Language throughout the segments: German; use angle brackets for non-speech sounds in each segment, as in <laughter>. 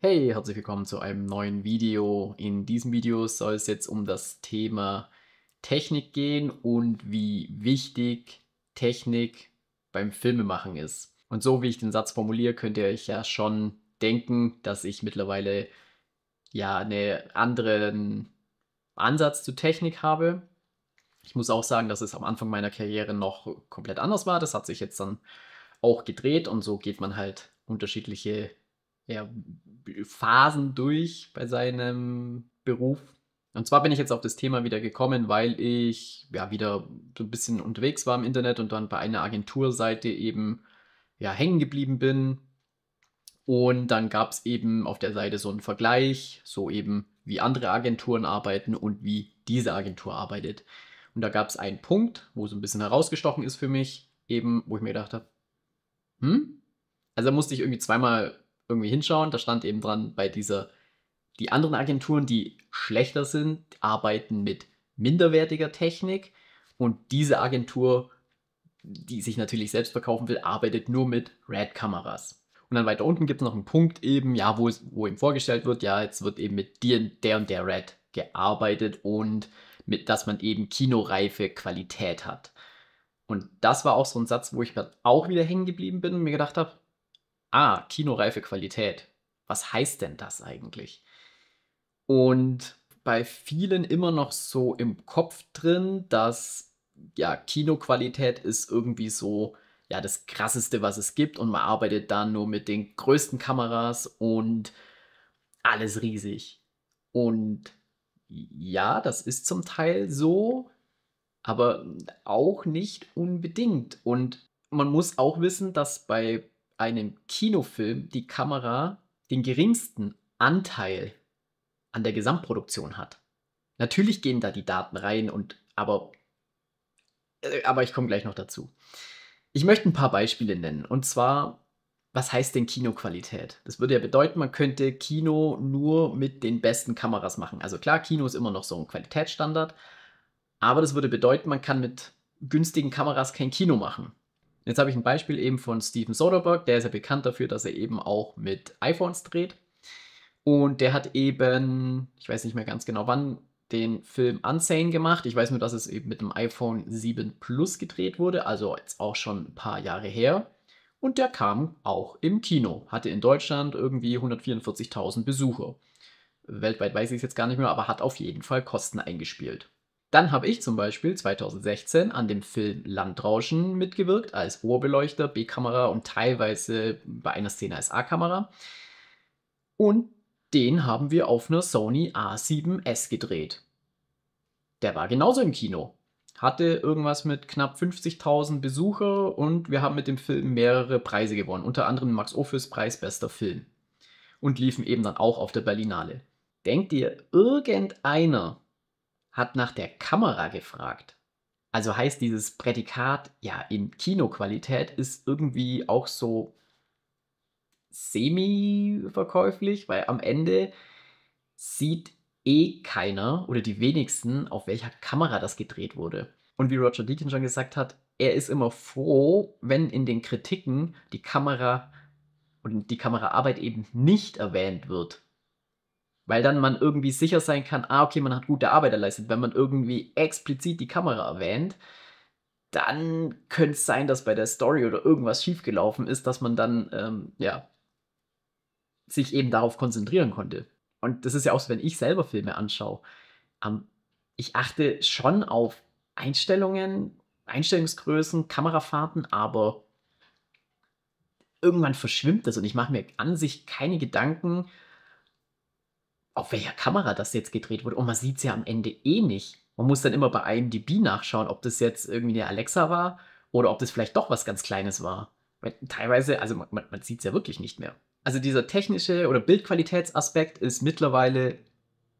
Hey, herzlich willkommen zu einem neuen Video. In diesem Video soll es jetzt um das Thema Technik gehen und wie wichtig Technik beim Filmemachen ist. Und so wie ich den Satz formuliere, könnt ihr euch ja schon denken, dass ich mittlerweile ja einen anderen Ansatz zu Technik habe. Ich muss auch sagen, dass es am Anfang meiner Karriere noch komplett anders war. Das hat sich jetzt dann auch gedreht und so geht man halt unterschiedliche ja, Phasen durch bei seinem Beruf. Und zwar bin ich jetzt auf das Thema wieder gekommen, weil ich ja wieder so ein bisschen unterwegs war im Internet und dann bei einer Agenturseite eben ja hängen geblieben bin. Und dann gab es eben auf der Seite so einen Vergleich, so eben wie andere Agenturen arbeiten und wie diese Agentur arbeitet. Und da gab es einen Punkt, wo so ein bisschen herausgestochen ist für mich, eben, wo ich mir gedacht habe, hm? Also da musste ich irgendwie zweimal irgendwie hinschauen. Da stand eben dran, bei dieser, die anderen Agenturen, die schlechter sind, arbeiten mit minderwertiger Technik. Und diese Agentur, die sich natürlich selbst verkaufen will, arbeitet nur mit RAD-Kameras. Und dann weiter unten gibt es noch einen Punkt eben, ja, wo, es, wo ihm vorgestellt wird, ja, jetzt wird eben mit dir, der und der RAD gearbeitet und mit, dass man eben kinoreife Qualität hat. Und das war auch so ein Satz, wo ich mir auch wieder hängen geblieben bin und mir gedacht habe, ah, kinoreife Qualität. Was heißt denn das eigentlich? Und bei vielen immer noch so im Kopf drin, dass ja, Kinoqualität ist irgendwie so ja das krasseste, was es gibt und man arbeitet da nur mit den größten Kameras und alles riesig. Und ja, das ist zum Teil so, aber auch nicht unbedingt und man muss auch wissen, dass bei einem Kinofilm die Kamera den geringsten Anteil an der Gesamtproduktion hat. Natürlich gehen da die Daten rein und aber äh, aber ich komme gleich noch dazu. Ich möchte ein paar Beispiele nennen und zwar was heißt denn Kinoqualität? Das würde ja bedeuten, man könnte Kino nur mit den besten Kameras machen. Also klar, Kino ist immer noch so ein Qualitätsstandard, aber das würde bedeuten, man kann mit günstigen Kameras kein Kino machen. Jetzt habe ich ein Beispiel eben von Steven Soderbergh, der ist ja bekannt dafür, dass er eben auch mit iPhones dreht. Und der hat eben, ich weiß nicht mehr ganz genau wann, den Film Unsane gemacht. Ich weiß nur, dass es eben mit dem iPhone 7 Plus gedreht wurde, also jetzt auch schon ein paar Jahre her. Und der kam auch im Kino, hatte in Deutschland irgendwie 144.000 Besucher. Weltweit weiß ich es jetzt gar nicht mehr, aber hat auf jeden Fall Kosten eingespielt. Dann habe ich zum Beispiel 2016 an dem Film Landrauschen mitgewirkt, als Ohrbeleuchter, B-Kamera und teilweise bei einer Szene als A-Kamera. Und den haben wir auf einer Sony A7S gedreht. Der war genauso im Kino. Hatte irgendwas mit knapp 50.000 Besucher und wir haben mit dem Film mehrere Preise gewonnen, unter anderem Max Ophüls Preis Bester Film. Und liefen eben dann auch auf der Berlinale. Denkt dir irgendeiner hat nach der Kamera gefragt. Also heißt dieses Prädikat ja in Kinoqualität ist irgendwie auch so semi-verkäuflich, weil am Ende sieht eh keiner oder die wenigsten, auf welcher Kamera das gedreht wurde. Und wie Roger Deakin schon gesagt hat, er ist immer froh, wenn in den Kritiken die Kamera und die Kameraarbeit eben nicht erwähnt wird weil dann man irgendwie sicher sein kann, ah, okay, man hat gute Arbeit erleistet. Wenn man irgendwie explizit die Kamera erwähnt, dann könnte es sein, dass bei der Story oder irgendwas schiefgelaufen ist, dass man dann, ähm, ja, sich eben darauf konzentrieren konnte. Und das ist ja auch so, wenn ich selber Filme anschaue. Ähm, ich achte schon auf Einstellungen, Einstellungsgrößen, Kamerafahrten, aber irgendwann verschwimmt das und ich mache mir an sich keine Gedanken, auf welcher Kamera das jetzt gedreht wurde. Und man sieht es ja am Ende eh nicht. Man muss dann immer bei IMDb nachschauen, ob das jetzt irgendwie eine Alexa war oder ob das vielleicht doch was ganz Kleines war. Weil teilweise, also man, man sieht es ja wirklich nicht mehr. Also dieser technische oder Bildqualitätsaspekt ist mittlerweile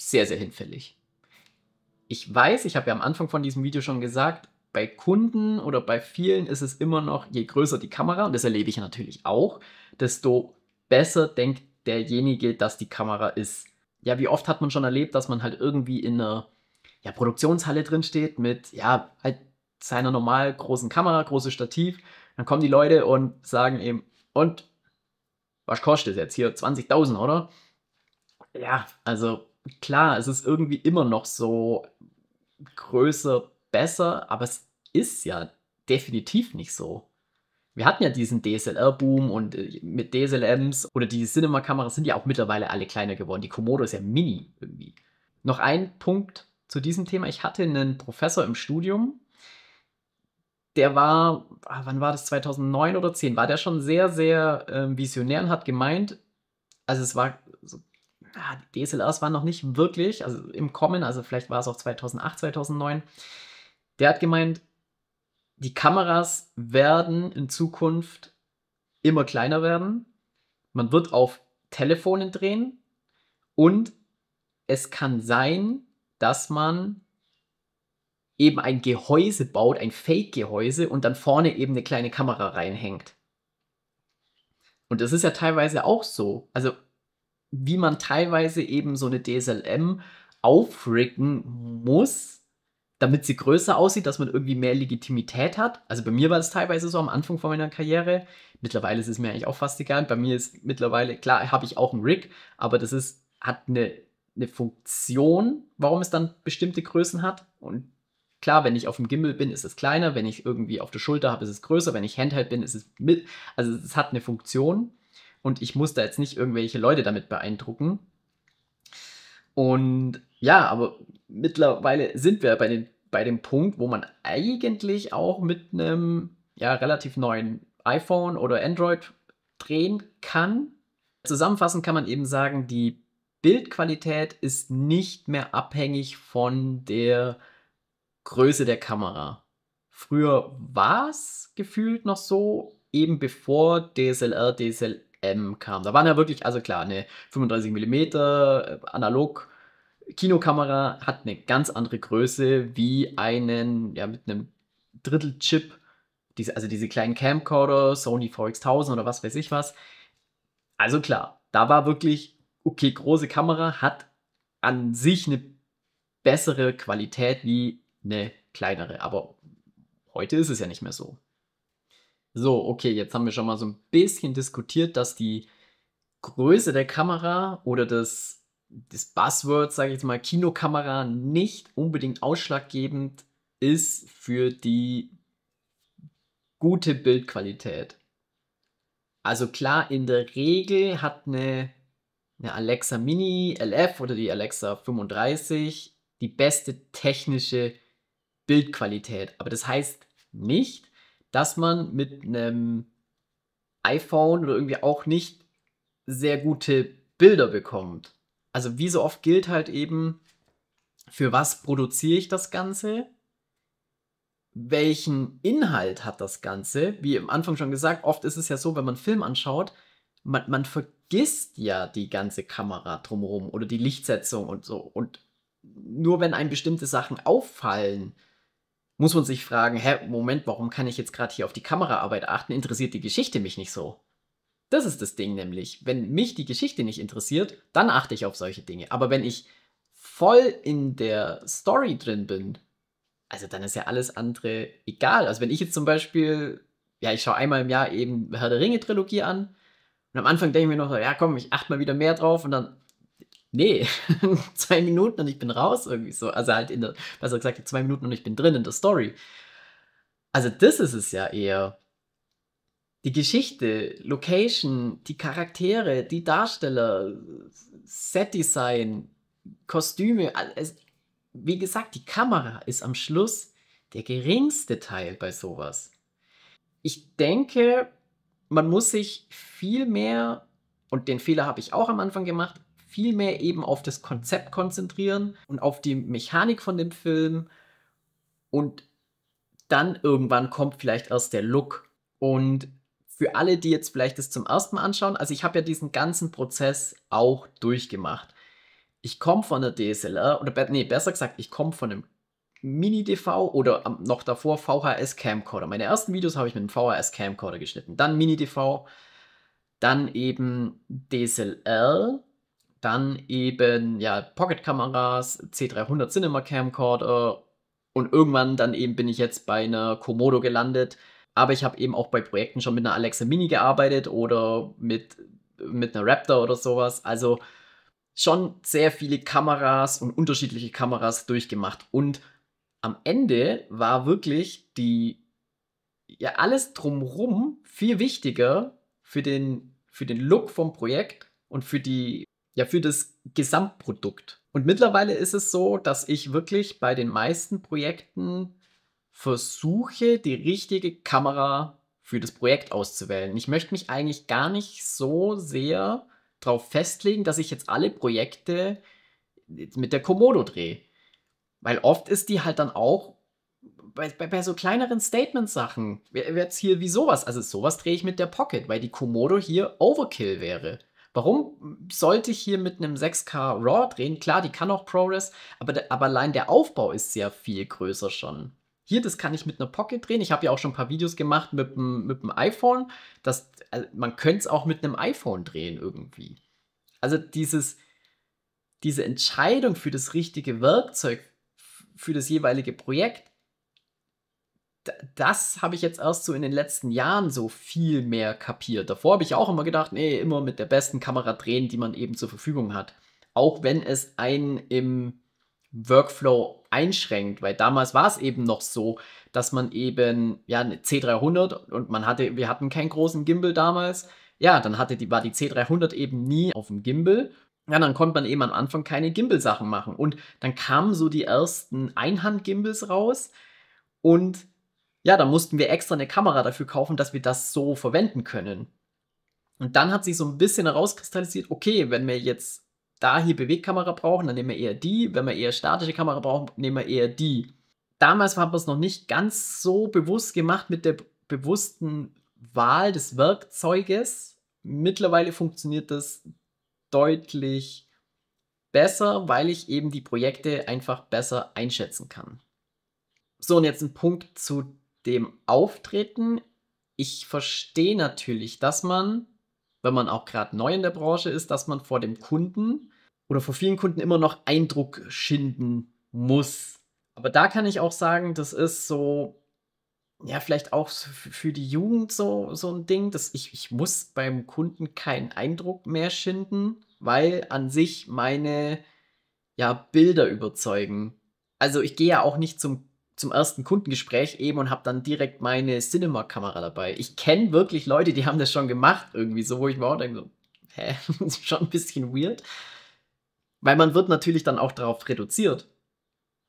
sehr, sehr hinfällig. Ich weiß, ich habe ja am Anfang von diesem Video schon gesagt, bei Kunden oder bei vielen ist es immer noch, je größer die Kamera, und das erlebe ich ja natürlich auch, desto besser denkt derjenige, dass die Kamera ist ja, wie oft hat man schon erlebt, dass man halt irgendwie in einer ja, Produktionshalle drin steht mit, ja, halt seiner normal großen Kamera, großes Stativ. Dann kommen die Leute und sagen eben, und was kostet es jetzt hier? 20.000, oder? Ja, also klar, es ist irgendwie immer noch so größer, besser, aber es ist ja definitiv nicht so. Wir hatten ja diesen DSLR-Boom und äh, mit DSLMs oder die Cinema-Kameras sind ja auch mittlerweile alle kleiner geworden. Die Komodo ist ja mini irgendwie. Noch ein Punkt zu diesem Thema. Ich hatte einen Professor im Studium, der war, ah, wann war das, 2009 oder 10, war der schon sehr, sehr äh, visionär und hat gemeint, also es war, so, ah, die DSLRs waren noch nicht wirklich, also im Kommen, also vielleicht war es auch 2008, 2009, der hat gemeint, die Kameras werden in Zukunft immer kleiner werden. Man wird auf Telefonen drehen und es kann sein, dass man eben ein Gehäuse baut, ein Fake-Gehäuse und dann vorne eben eine kleine Kamera reinhängt. Und das ist ja teilweise auch so. Also wie man teilweise eben so eine DSLM aufricken muss, damit sie größer aussieht, dass man irgendwie mehr Legitimität hat. Also bei mir war das teilweise so am Anfang von meiner Karriere. Mittlerweile ist es mir eigentlich auch fast egal. Bei mir ist mittlerweile, klar, habe ich auch einen Rig, aber das ist, hat eine, eine Funktion, warum es dann bestimmte Größen hat. Und klar, wenn ich auf dem Gimbal bin, ist es kleiner. Wenn ich irgendwie auf der Schulter habe, ist es größer. Wenn ich Handheld bin, ist es mit. Also es hat eine Funktion. Und ich muss da jetzt nicht irgendwelche Leute damit beeindrucken. Und ja, aber mittlerweile sind wir bei, den, bei dem Punkt, wo man eigentlich auch mit einem ja, relativ neuen iPhone oder Android drehen kann. Zusammenfassend kann man eben sagen, die Bildqualität ist nicht mehr abhängig von der Größe der Kamera. Früher war es gefühlt noch so, eben bevor DSLR, DSLR M kam. Da waren ja wirklich, also klar, eine 35 mm äh, analog Kinokamera hat eine ganz andere Größe wie einen, ja, mit einem Drittel Chip, diese, also diese kleinen Camcorder, Sony VX1000 oder was weiß ich was. Also klar, da war wirklich, okay, große Kamera hat an sich eine bessere Qualität wie eine kleinere, aber heute ist es ja nicht mehr so. So, okay, jetzt haben wir schon mal so ein bisschen diskutiert, dass die Größe der Kamera oder das, das Buzzword, sage ich jetzt mal, Kinokamera nicht unbedingt ausschlaggebend ist für die gute Bildqualität. Also klar, in der Regel hat eine, eine Alexa Mini LF oder die Alexa 35 die beste technische Bildqualität. Aber das heißt nicht, dass man mit einem iPhone oder irgendwie auch nicht sehr gute Bilder bekommt. Also wie so oft gilt halt eben, für was produziere ich das Ganze? Welchen Inhalt hat das Ganze? Wie am Anfang schon gesagt, oft ist es ja so, wenn man einen Film anschaut, man, man vergisst ja die ganze Kamera drumherum oder die Lichtsetzung und so. Und nur wenn einem bestimmte Sachen auffallen, muss man sich fragen, hä, Moment, warum kann ich jetzt gerade hier auf die Kameraarbeit achten? Interessiert die Geschichte mich nicht so? Das ist das Ding nämlich. Wenn mich die Geschichte nicht interessiert, dann achte ich auf solche Dinge. Aber wenn ich voll in der Story drin bin, also dann ist ja alles andere egal. Also wenn ich jetzt zum Beispiel, ja, ich schaue einmal im Jahr eben Herr der Ringe Trilogie an und am Anfang denke ich mir noch, ja komm, ich achte mal wieder mehr drauf und dann nee, <laughs> zwei Minuten und ich bin raus irgendwie so. Also halt in der, besser gesagt, zwei Minuten und ich bin drin in der Story. Also das ist es ja eher. Die Geschichte, Location, die Charaktere, die Darsteller, Setdesign, Kostüme, also, wie gesagt, die Kamera ist am Schluss der geringste Teil bei sowas. Ich denke, man muss sich viel mehr, und den Fehler habe ich auch am Anfang gemacht, viel mehr eben auf das Konzept konzentrieren und auf die Mechanik von dem Film. Und dann irgendwann kommt vielleicht erst der Look. Und für alle, die jetzt vielleicht das zum ersten Mal anschauen, also ich habe ja diesen ganzen Prozess auch durchgemacht. Ich komme von der DSLR, oder nee, besser gesagt, ich komme von einem Mini-DV oder noch davor VHS-Camcorder. Meine ersten Videos habe ich mit einem VHS-Camcorder geschnitten. Dann Mini-DV, dann eben DSLR dann eben ja Pocket-Kameras, C300 Cinema Camcorder und irgendwann dann eben bin ich jetzt bei einer Komodo gelandet. Aber ich habe eben auch bei Projekten schon mit einer Alexa Mini gearbeitet oder mit, mit einer Raptor oder sowas. Also schon sehr viele Kameras und unterschiedliche Kameras durchgemacht. Und am Ende war wirklich die, ja, alles drumrum viel wichtiger für den, für den Look vom Projekt und für die ja für das Gesamtprodukt. Und mittlerweile ist es so, dass ich wirklich bei den meisten Projekten versuche, die richtige Kamera für das Projekt auszuwählen. Ich möchte mich eigentlich gar nicht so sehr darauf festlegen, dass ich jetzt alle Projekte mit der Komodo drehe. Weil oft ist die halt dann auch bei, bei, bei so kleineren Statement-Sachen, jetzt hier wie sowas, also sowas drehe ich mit der Pocket, weil die Komodo hier Overkill wäre. Warum sollte ich hier mit einem 6K RAW drehen? Klar, die kann auch ProRes, aber, aber allein der Aufbau ist sehr viel größer schon. Hier, das kann ich mit einer Pocket drehen. Ich habe ja auch schon ein paar Videos gemacht mit dem, mit dem iPhone. Das, also man könnte es auch mit einem iPhone drehen irgendwie. Also dieses, diese Entscheidung für das richtige Werkzeug, für das jeweilige Projekt, das habe ich jetzt erst so in den letzten Jahren so viel mehr kapiert. Davor habe ich auch immer gedacht, nee, immer mit der besten Kamera drehen, die man eben zur Verfügung hat. Auch wenn es einen im Workflow einschränkt, weil damals war es eben noch so, dass man eben, ja, eine C300 und man hatte, wir hatten keinen großen Gimbal damals. Ja, dann hatte die, war die C300 eben nie auf dem Gimbal ja, dann konnte man eben am Anfang keine Gimbal-Sachen machen. Und dann kamen so die ersten Einhand-Gimbals raus und ja, da mussten wir extra eine Kamera dafür kaufen, dass wir das so verwenden können. Und dann hat sich so ein bisschen herauskristallisiert, okay, wenn wir jetzt da hier Bewegkamera brauchen, dann nehmen wir eher die. Wenn wir eher statische Kamera brauchen, nehmen wir eher die. Damals haben wir es noch nicht ganz so bewusst gemacht mit der bewussten Wahl des Werkzeuges. Mittlerweile funktioniert das deutlich besser, weil ich eben die Projekte einfach besser einschätzen kann. So, und jetzt ein Punkt zu dem Auftreten, ich verstehe natürlich, dass man, wenn man auch gerade neu in der Branche ist, dass man vor dem Kunden oder vor vielen Kunden immer noch Eindruck schinden muss. Aber da kann ich auch sagen, das ist so, ja, vielleicht auch für die Jugend so, so ein Ding, dass ich, ich muss beim Kunden keinen Eindruck mehr schinden, weil an sich meine ja, Bilder überzeugen. Also ich gehe ja auch nicht zum zum ersten Kundengespräch eben und habe dann direkt meine Cinema-Kamera dabei. Ich kenne wirklich Leute, die haben das schon gemacht, irgendwie so, wo ich mir auch denke, so, hä, <laughs> schon ein bisschen weird. Weil man wird natürlich dann auch darauf reduziert.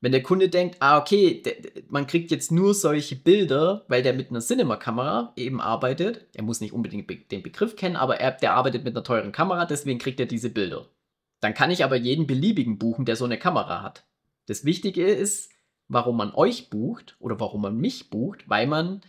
Wenn der Kunde denkt, ah, okay, der, man kriegt jetzt nur solche Bilder, weil der mit einer Cinema-Kamera eben arbeitet. Er muss nicht unbedingt be den Begriff kennen, aber er, der arbeitet mit einer teuren Kamera, deswegen kriegt er diese Bilder. Dann kann ich aber jeden beliebigen buchen, der so eine Kamera hat. Das Wichtige ist, warum man euch bucht oder warum man mich bucht, weil man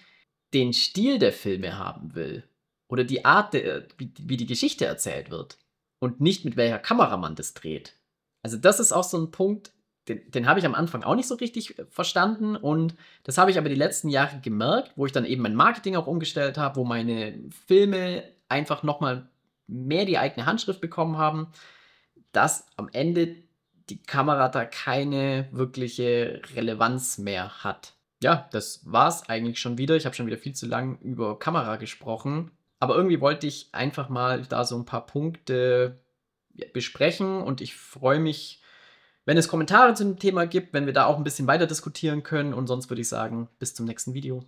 den Stil der Filme haben will oder die Art, der, wie die Geschichte erzählt wird und nicht mit welcher Kamera man das dreht. Also das ist auch so ein Punkt, den, den habe ich am Anfang auch nicht so richtig äh, verstanden und das habe ich aber die letzten Jahre gemerkt, wo ich dann eben mein Marketing auch umgestellt habe, wo meine Filme einfach nochmal mehr die eigene Handschrift bekommen haben, dass am Ende die Kamera da keine wirkliche Relevanz mehr hat. Ja, das war's eigentlich schon wieder. Ich habe schon wieder viel zu lang über Kamera gesprochen. Aber irgendwie wollte ich einfach mal da so ein paar Punkte besprechen und ich freue mich, wenn es Kommentare zum Thema gibt, wenn wir da auch ein bisschen weiter diskutieren können. Und sonst würde ich sagen, bis zum nächsten Video.